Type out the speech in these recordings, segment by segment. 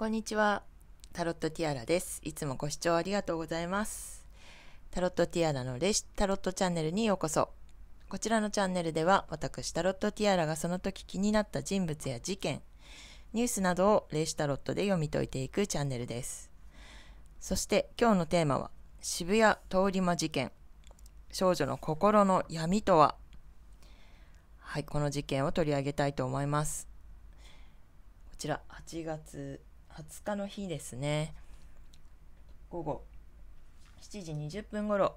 こんにちは。タロットティアラです。いつもご視聴ありがとうございます。タロットティアラのレシタロットチャンネルにようこそ。こちらのチャンネルでは、私タロットティアラがその時気になった人物や事件、ニュースなどをレシタロットで読み解いていくチャンネルです。そして今日のテーマは、渋谷通り魔事件。少女の心の闇とははい、この事件を取り上げたいと思います。こちら、8月20日の日ですね午後7時20分ごろ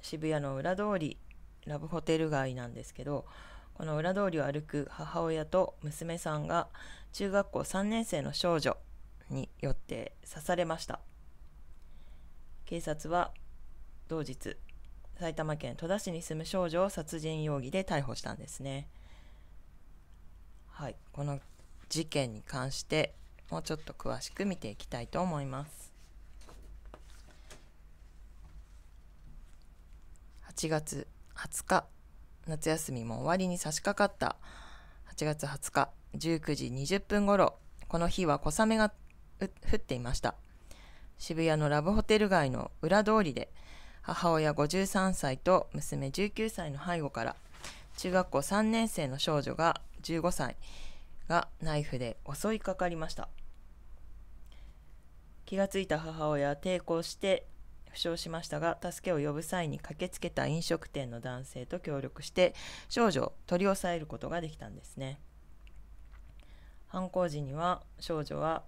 渋谷の裏通りラブホテル街なんですけどこの裏通りを歩く母親と娘さんが中学校3年生の少女によって刺されました警察は同日埼玉県戸田市に住む少女を殺人容疑で逮捕したんですねはいこの事件に関してもうちょっと詳しく見ていきたいと思います。8月20日夏休みも終わりに差し掛かった8月20日19時20分ごろこの日は小雨が降っていました渋谷のラブホテル街の裏通りで母親53歳と娘19歳の背後から中学校3年生の少女が15歳がナイフで襲いかかりました気がついた母親は抵抗して負傷しましたが助けを呼ぶ際に駆けつけた飲食店の男性と協力して少女を取り押さえることができたんですね犯行時には少女は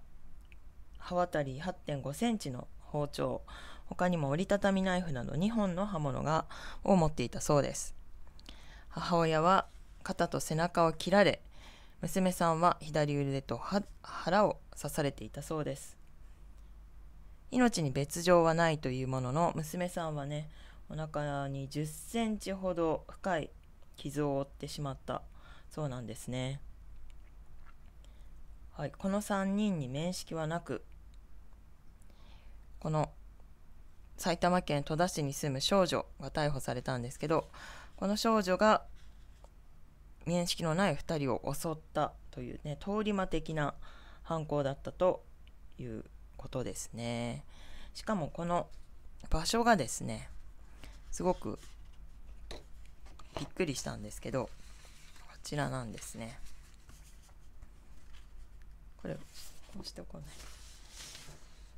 刃渡り8.5センチの包丁他にも折りたたみナイフなど2本の刃物がを持っていたそうです母親は肩と背中を切られ娘さんは左腕と腹を刺されていたそうです命に別状はないというものの娘さんはねお腹に10センチほど深い傷を負ってしまったそうなんですね、はい、この3人に面識はなくこの埼玉県戸田市に住む少女が逮捕されたんですけどこの少女が面識のない2人を襲ったというね通り魔的な犯行だったということですね。しかもこの場所がですね、すごくびっくりしたんですけど、こちらなんですね。これ、こうしておこうね。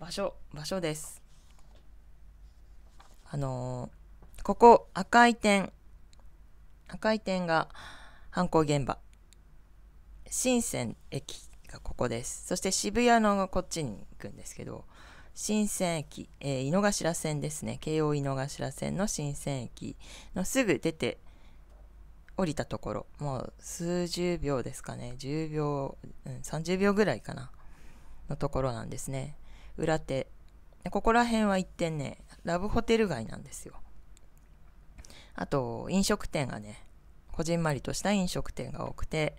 場所、場所です。あのー、ここ赤い点、赤い点が犯行現場。深セン駅がここです。そして渋谷のこっちに行くんですけど、新鮮駅、えー、井の頭線ですね。京王井の頭線の新鮮駅のすぐ出て、降りたところ、もう数十秒ですかね。10秒、うん、30秒ぐらいかな。のところなんですね。裏手。ここら辺は一点ね、ラブホテル街なんですよ。あと、飲食店がね、こじんまりとした飲食店が多くて、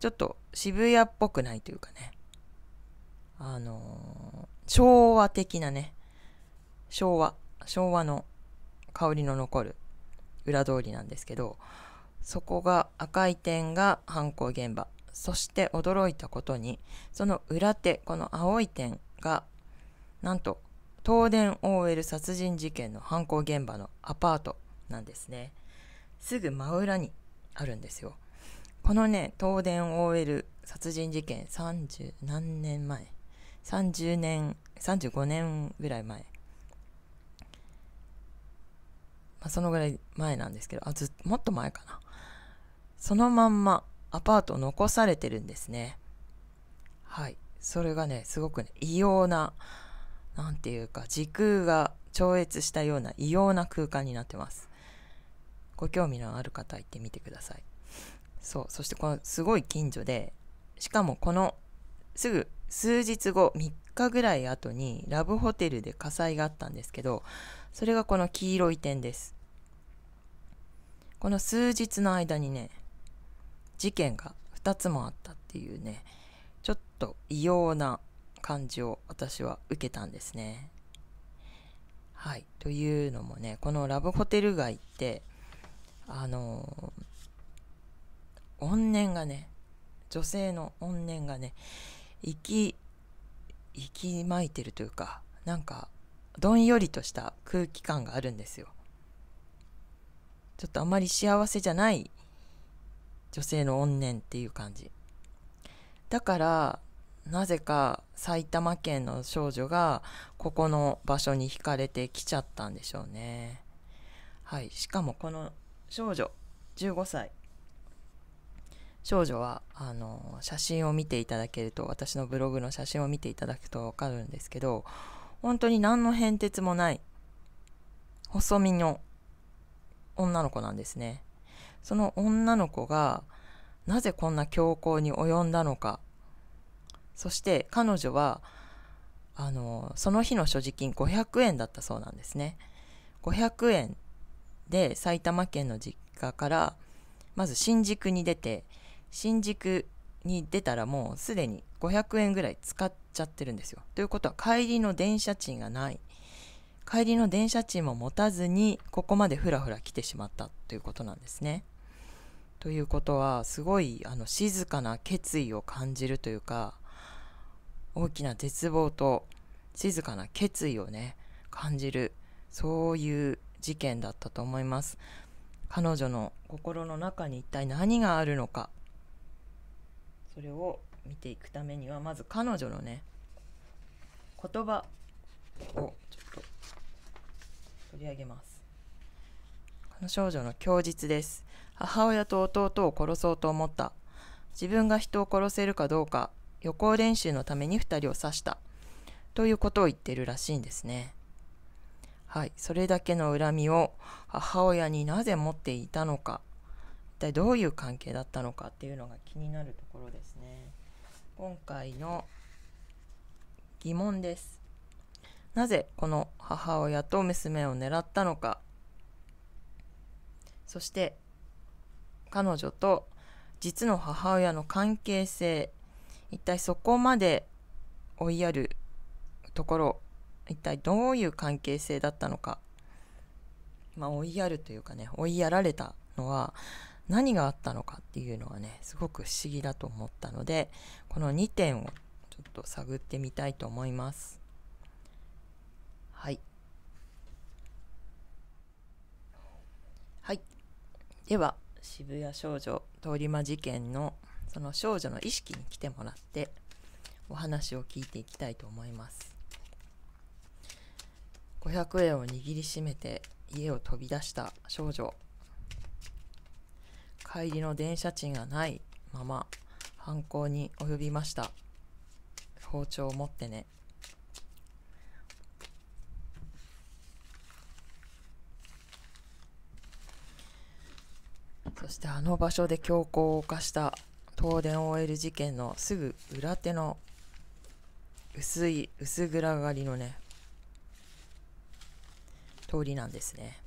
ちょっと渋谷っぽくないというかね、あのー、昭和的なね、昭和、昭和の香りの残る裏通りなんですけど、そこが赤い点が犯行現場。そして驚いたことに、その裏手、この青い点が、なんと、東電 OL 殺人事件の犯行現場のアパートなんですね。すぐ真裏にあるんですよ。このね東電 OL 殺人事件30何年前30年35年ぐらい前、まあ、そのぐらい前なんですけどあずもっと前かなそのまんまアパート残されてるんですねはいそれがねすごくね異様な何ていうか時空が超越したような異様な空間になってますご興味のある方行ってみてくださいそうそしてこのすごい近所でしかもこのすぐ数日後3日ぐらい後にラブホテルで火災があったんですけどそれがこの黄色い点ですこの数日の間にね事件が2つもあったっていうねちょっと異様な感じを私は受けたんですねはいというのもねこのラブホテル街ってあの怨念がね女性の怨念がね生き生きまいてるというかなんかどんよりとした空気感があるんですよちょっとあまり幸せじゃない女性の怨念っていう感じだからなぜか埼玉県の少女がここの場所に惹かれてきちゃったんでしょうねはいしかもこの少女15歳少女はあの写真を見ていただけると私のブログの写真を見ていただくと分かるんですけど本当に何の変哲もない細身の女の子なんですねその女の子がなぜこんな強行に及んだのかそして彼女はあのその日の所持金500円だったそうなんですね500円で埼玉県の実家からまず新宿に出て新宿に出たらもうすでに500円ぐらい使っちゃってるんですよ。ということは帰りの電車賃がない。帰りの電車賃も持たずにここまでふらふら来てしまったということなんですね。ということはすごいあの静かな決意を感じるというか大きな絶望と静かな決意をね感じるそういう事件だったと思います彼女の心の中に一体何があるのかそれを見ていくためにはまず彼女のね言葉をちょっと取り上げますこの少女の供述です母親と弟を殺そうと思った自分が人を殺せるかどうか予行練習のために2人を刺したということを言ってるらしいんですねはいそれだけの恨みを母親になぜ持っていたのか体どういう関係だったのかっていうのが気になるところですね。今回の疑問です。なぜこの母親と娘を狙ったのか。そして彼女と実の母親の関係性。一体そこまで追いやるところ一体どういう関係性だったのかまあ追いやるというかね追いやられたのは何があったのかっていうのはねすごく不思議だと思ったのでこの2点をちょっと探ってみたいと思います。はいはいでは渋谷少女通り魔事件のその少女の意識に来てもらってお話を聞いていきたいと思います500円を握りしめて家を飛び出した少女帰りの電車賃がないまま犯行に及びました包丁を持ってねそしてあの場所で強行を犯した東電 OL 事件のすぐ裏手の薄い薄暗がりのね通りなんですね。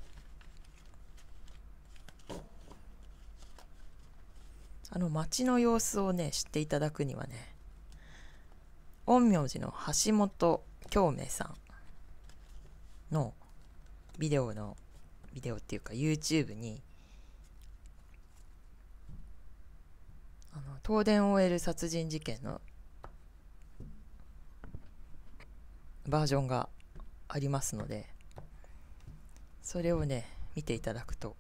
の町の様子をね知っていただくにはね陰陽師の橋本京明さんのビデオのビデオっていうか YouTube にあの東電 OL 殺人事件のバージョンがありますのでそれをね見ていただくと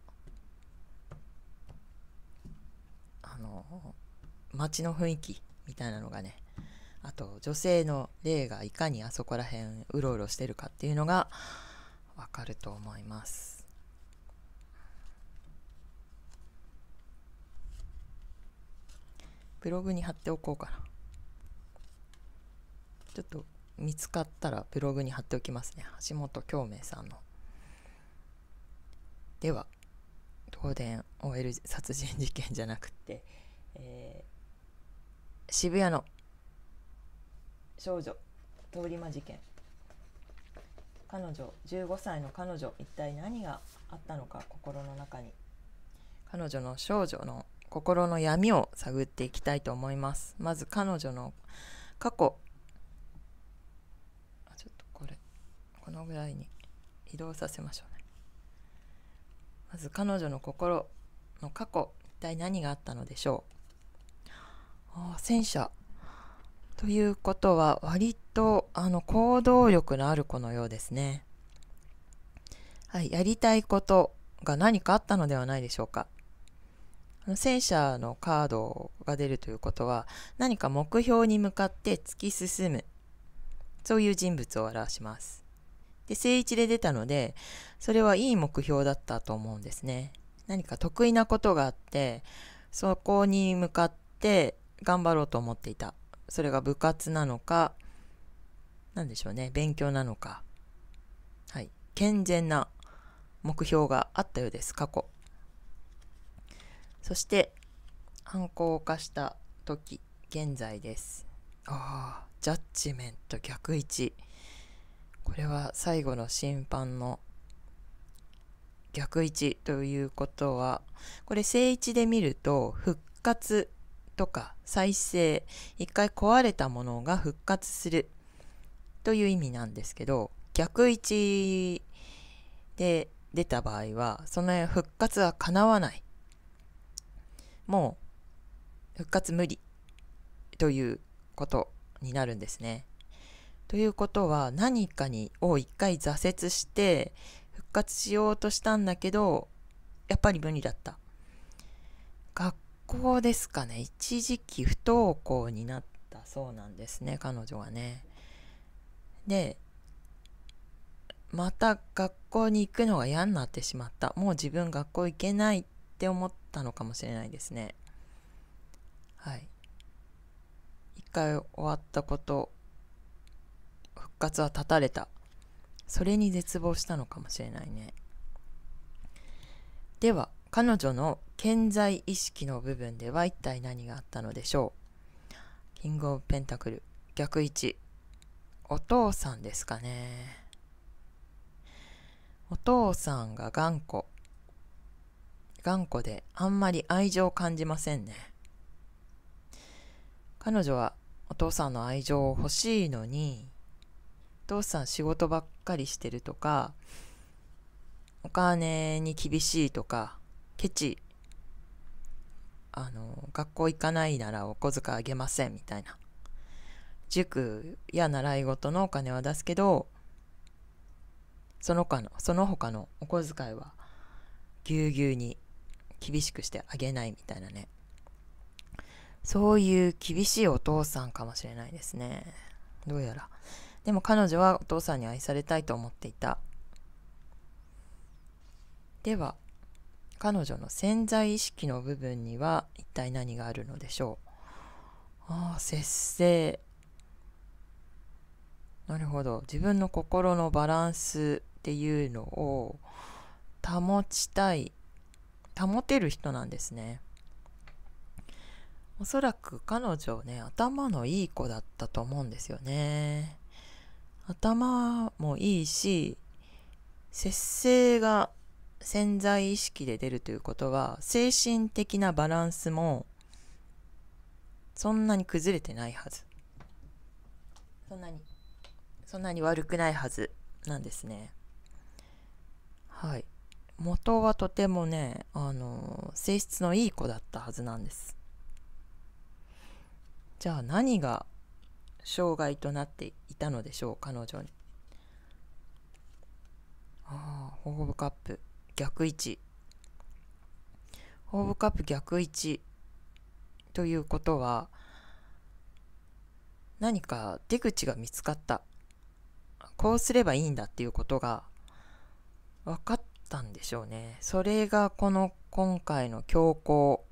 街の雰囲気みたいなのがねあと女性の霊がいかにあそこら辺うろうろしてるかっていうのがわかると思います。ブログに貼っておこうかな。ちょっと見つかったらブログに貼っておきますね。橋本京明さんの。では、東電 OL 殺人事件じゃなくて、えー渋谷の少女通り魔事件彼女15歳の彼女一体何があったのか心の中に彼女の少女の心の闇を探っていきたいと思いますまず彼女の過去あちょっとこれこのぐらいに移動させましょうねまず彼女の心の過去一体何があったのでしょう戦車ということは割とあの行動力のある子のようですね、はい、やりたいことが何かあったのではないでしょうか戦車のカードが出るということは何か目標に向かって突き進むそういう人物を表しますで正一で出たのでそれはいい目標だったと思うんですね何か得意なことがあってそこに向かって頑張ろうと思っていたそれが部活なのか何でしょうね勉強なのかはい健全な目標があったようです過去そして犯行を犯した時現在ですああジャッジメント逆位置これは最後の審判の逆位置ということはこれ正位置で見ると復活とか再生一回壊れたものが復活するという意味なんですけど逆位置で出た場合はその復活はかなわないもう復活無理ということになるんですね。ということは何かにを一回挫折して復活しようとしたんだけどやっぱり無理だった校ですかね一時期不登校になったそうなんですね彼女はねでまた学校に行くのが嫌になってしまったもう自分学校行けないって思ったのかもしれないですねはい一回終わったこと復活は断たれたそれに絶望したのかもしれないねでは彼女の健在意識の部分では一体何があったのでしょうキングオブペンタクル逆位置お父さんですかねお父さんが頑固頑固であんまり愛情を感じませんね彼女はお父さんの愛情を欲しいのにお父さん仕事ばっかりしてるとかお金に厳しいとかケチあの、学校行かないならお小遣いあげませんみたいな。塾や習い事のお金は出すけど、その他の、その他のお小遣いはぎゅうぎゅうに厳しくしてあげないみたいなね。そういう厳しいお父さんかもしれないですね。どうやら。でも彼女はお父さんに愛されたいと思っていた。では、彼女の潜在意識の部分には一体何があるのでしょうああ節制なるほど自分の心のバランスっていうのを保ちたい保てる人なんですねおそらく彼女ね頭のいい子だったと思うんですよね頭もいいし節制が潜在意識で出るということは精神的なバランスもそんなに崩れてないはずそんなにそんなに悪くないはずなんですねはい元はとてもねあの性質のいい子だったはずなんですじゃあ何が障害となっていたのでしょう彼女にああホームカップ逆位置ホーブカップ逆位置ということは何か出口が見つかったこうすればいいんだっていうことが分かったんでしょうねそれがこの今回の強行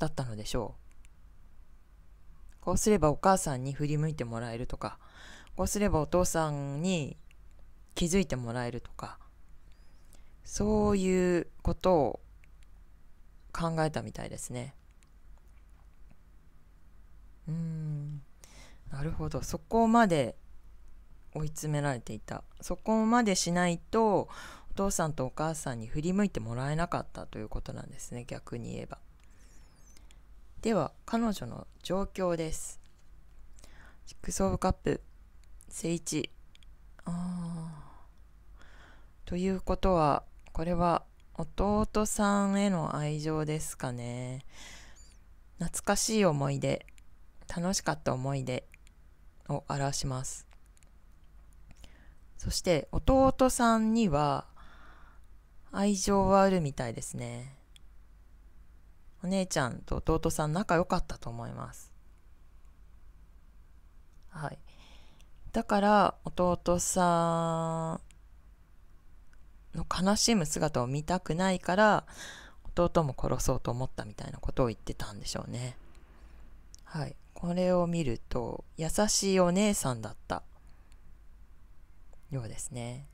だったのでしょうこうすればお母さんに振り向いてもらえるとかこうすればお父さんに気づいてもらえるとかそういうことを考えたみたいですね。うん、なるほど。そこまで追い詰められていた。そこまでしないと、お父さんとお母さんに振り向いてもらえなかったということなんですね。逆に言えば。では、彼女の状況です。シックソオブカップ、聖一。ああ。ということは、これは弟さんへの愛情ですかね。懐かしい思い出、楽しかった思い出を表します。そして弟さんには愛情はあるみたいですね。お姉ちゃんと弟さん仲良かったと思います。はい。だから弟さんの悲しむ姿を見たくないから弟も殺そうと思ったみたいなことを言ってたんでしょうねはいこれを見ると優しいお姉さんだったようですね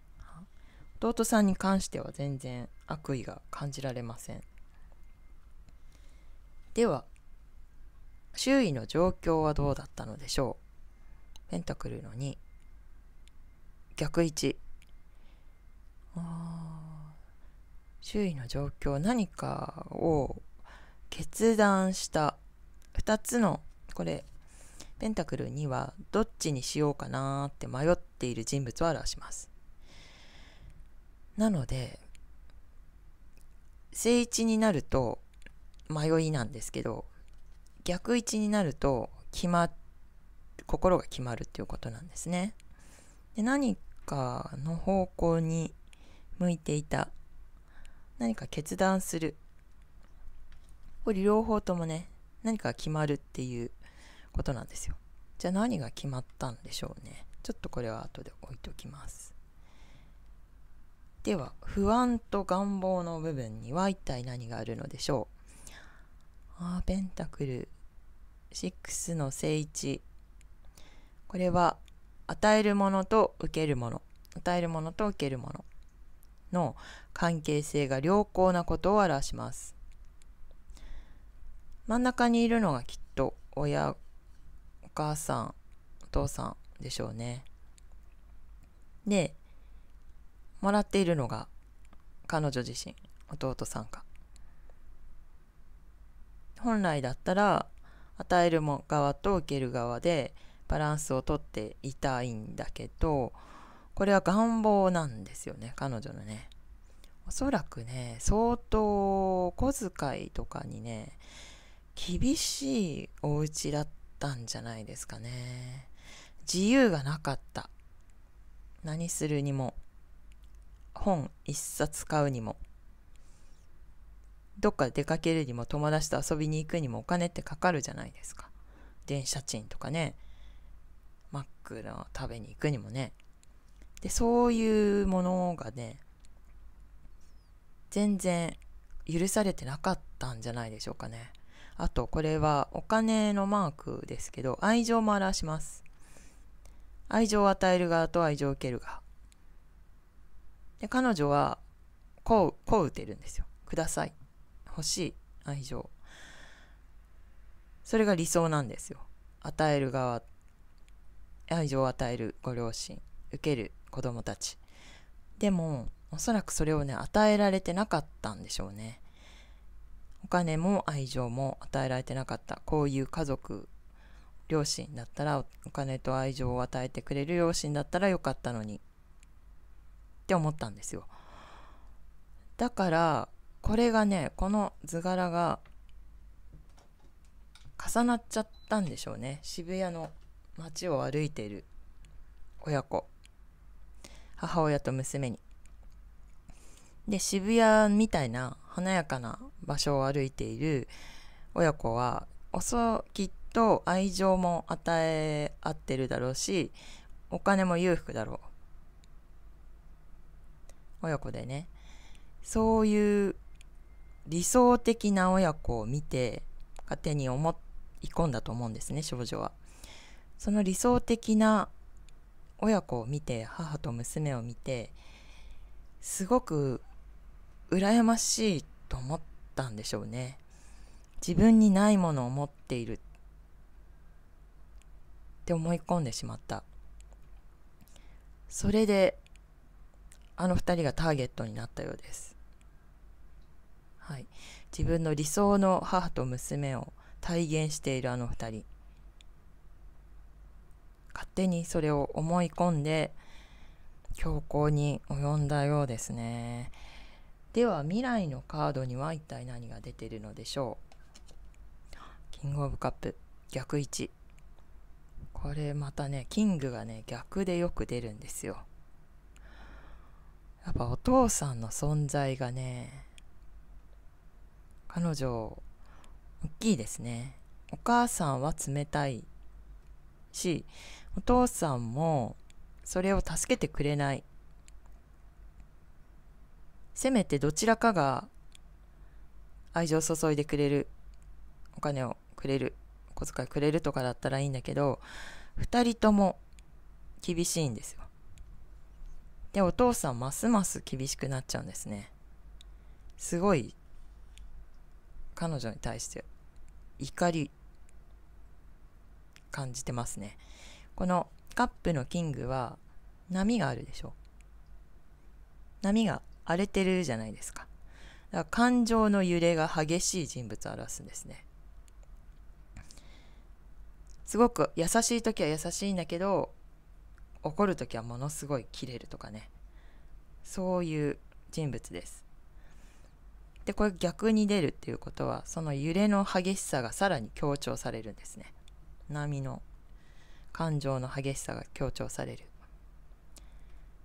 弟さんに関しては全然悪意が感じられませんでは周囲の状況はどうだったのでしょうペンタクルの2逆位置周囲の状況何かを決断した2つのこれペンタクルにはどっちにしようかなって迷っている人物を表しますなので正位置になると迷いなんですけど逆位置になると決ま心が決まるっていうことなんですねで何かの方向に向いていた何か決断するこれ両方ともね何か決まるっていうことなんですよじゃあ何が決まったんでしょうねちょっとこれは後で置いておきますでは不安と願望の部分には一体何があるのでしょうあペンタクル6の正位置これは与えるものと受けるもの与えるものと受けるものの関係性が良好なことを表します。真ん中にいるのがきっと親、お母さん、お父さんでしょうね。で、もらっているのが彼女自身、弟さんか。本来だったら与える側と受ける側でバランスをとっていたいんだけどこれは願望なんですよね、彼女のね。おそらくね、相当小遣いとかにね、厳しいお家だったんじゃないですかね。自由がなかった。何するにも。本一冊買うにも。どっか出かけるにも友達と遊びに行くにもお金ってかかるじゃないですか。電車賃とかね。マックの食べに行くにもね。でそういうものがね全然許されてなかったんじゃないでしょうかねあとこれはお金のマークですけど愛情も表します愛情を与える側と愛情を受ける側で彼女はこうこう打てるんですよください欲しい愛情それが理想なんですよ与える側愛情を与えるご両親受ける子供たちでもおそらくそれをね与えられてなかったんでしょうねお金も愛情も与えられてなかったこういう家族両親だったらお金と愛情を与えてくれる両親だったらよかったのにって思ったんですよだからこれがねこの図柄が重なっちゃったんでしょうね渋谷の街を歩いている親子母親と娘に。で渋谷みたいな華やかな場所を歩いている親子は遅きっと愛情も与え合ってるだろうしお金も裕福だろう親子でねそういう理想的な親子を見て勝手に思い込んだと思うんですね少女はその理想的な親子を見て母と娘を見てすごく羨ましいと思ったんでしょうね自分にないものを持っているって思い込んでしまったそれであの2人がターゲットになったようです、はい、自分の理想の母と娘を体現しているあの2人勝手にそれを思い込んで強行に及んだようですねでは未来のカードには一体何が出てるのでしょうキングオブカップ逆位置これまたねキングがね逆でよく出るんですよやっぱお父さんの存在がね彼女大きいですねお母さんは冷たいしお父さんもそれを助けてくれないせめてどちらかが愛情を注いでくれるお金をくれるお小遣いくれるとかだったらいいんだけど2人とも厳しいんですよでお父さんますます厳しくなっちゃうんですねすごい彼女に対して怒り感じてますねこのカップのキングは波があるでしょ波が荒れてるじゃないですかだから感情の揺れが激しい人物を表すんですねすごく優しい時は優しいんだけど怒る時はものすごい切れるとかねそういう人物ですでこれ逆に出るっていうことはその揺れの激しさがさらに強調されるんですね波の感情の激しさが強調される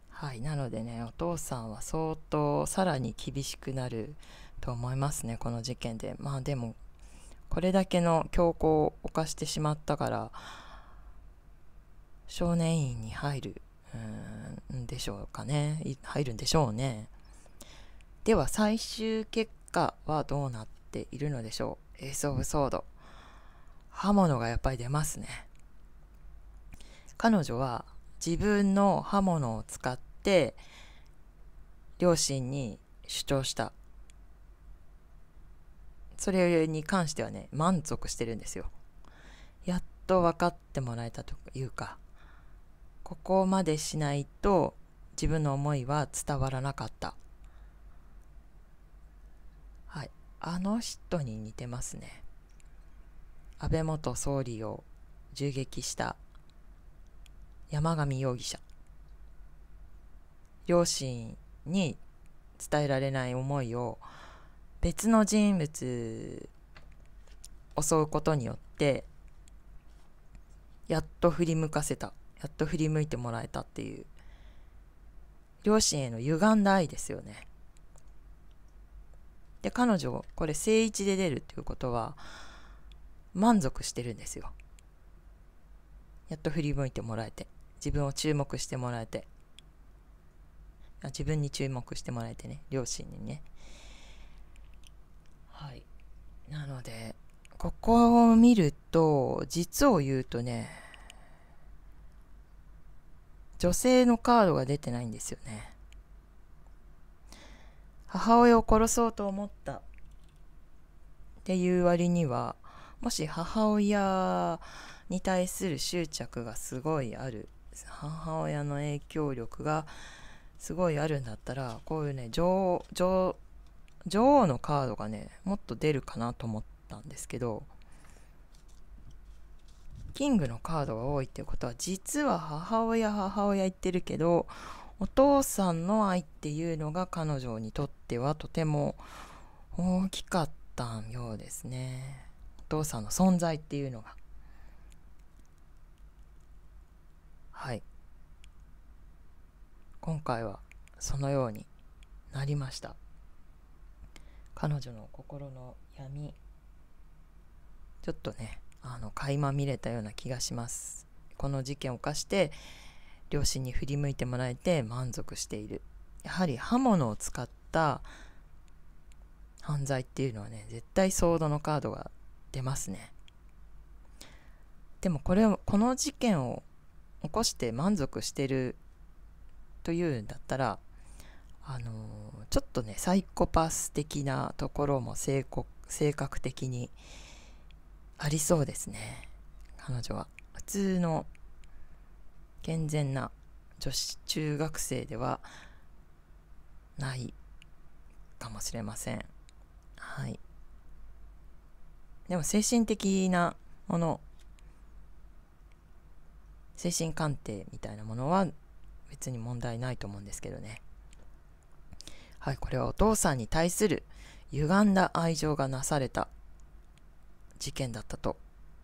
はいなのでねお父さんは相当さらに厳しくなると思いますねこの事件でまあでもこれだけの強行を犯してしまったから少年院に入るんでしょうかね入るんでしょうねでは最終結果はどうなっているのでしょうエース・オブ・ソード刃物がやっぱり出ますね彼女は自分の刃物を使って両親に主張したそれに関してはね満足してるんですよやっと分かってもらえたというかここまでしないと自分の思いは伝わらなかったはいあの人に似てますね安倍元総理を銃撃した山上容疑者両親に伝えられない思いを別の人物襲うことによってやっと振り向かせたやっと振り向いてもらえたっていう両親への歪んだ愛ですよねで彼女これ正一で出るっていうことは満足してるんですよやっと振り向いてもらえて自分を注目してもらえて自分に注目してもらえてね両親にねはいなのでここを見ると実を言うとね女性のカードが出てないんですよね母親を殺そうと思ったっていう割にはもし母親に対する執着がすごいある母親の影響力がすごいあるんだったらこういうね女王女王のカードがねもっと出るかなと思ったんですけどキングのカードが多いってことは実は母親母親言ってるけどお父さんの愛っていうのが彼女にとってはとても大きかったようですね。父さんの存在っていうのがはい今回はそのようになりました彼女の心の闇ちょっとねあの垣間見れたような気がしますこの事件を犯して両親に振り向いてもらえて満足しているやはり刃物を使った犯罪っていうのはね絶対ソードのカードがてますねでもこれをこの事件を起こして満足してるというんだったらあのちょっとねサイコパス的なところも性性格的にありそうですね彼女は普通の健全な女子中学生ではないかもしれませんはいでも精神的なもの精神鑑定みたいなものは別に問題ないと思うんですけどねはいこれはお父さんに対する歪んだ愛情がなされた事件だったと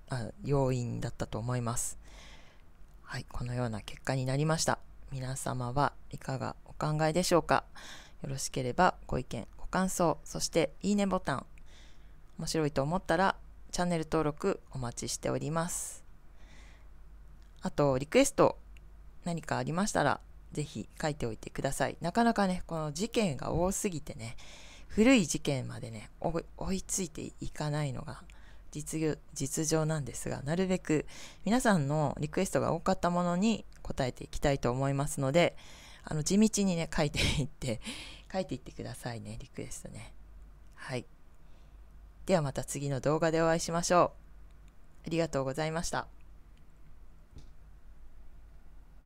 あ要因だったと思いますはいこのような結果になりました皆様はいかがお考えでしょうかよろしければご意見ご感想そしていいねボタン面白いと思ったらチャンネル登録お待ちしておりますあとリクエスト何かありましたらぜひ書いておいてくださいなかなかねこの事件が多すぎてね古い事件までね追いついていかないのが実実情なんですがなるべく皆さんのリクエストが多かったものに答えていきたいと思いますのであの地道にね書いていって書いていってくださいねリクエストねはいではまた次の動画でお会いしましょう。ありがとうございました。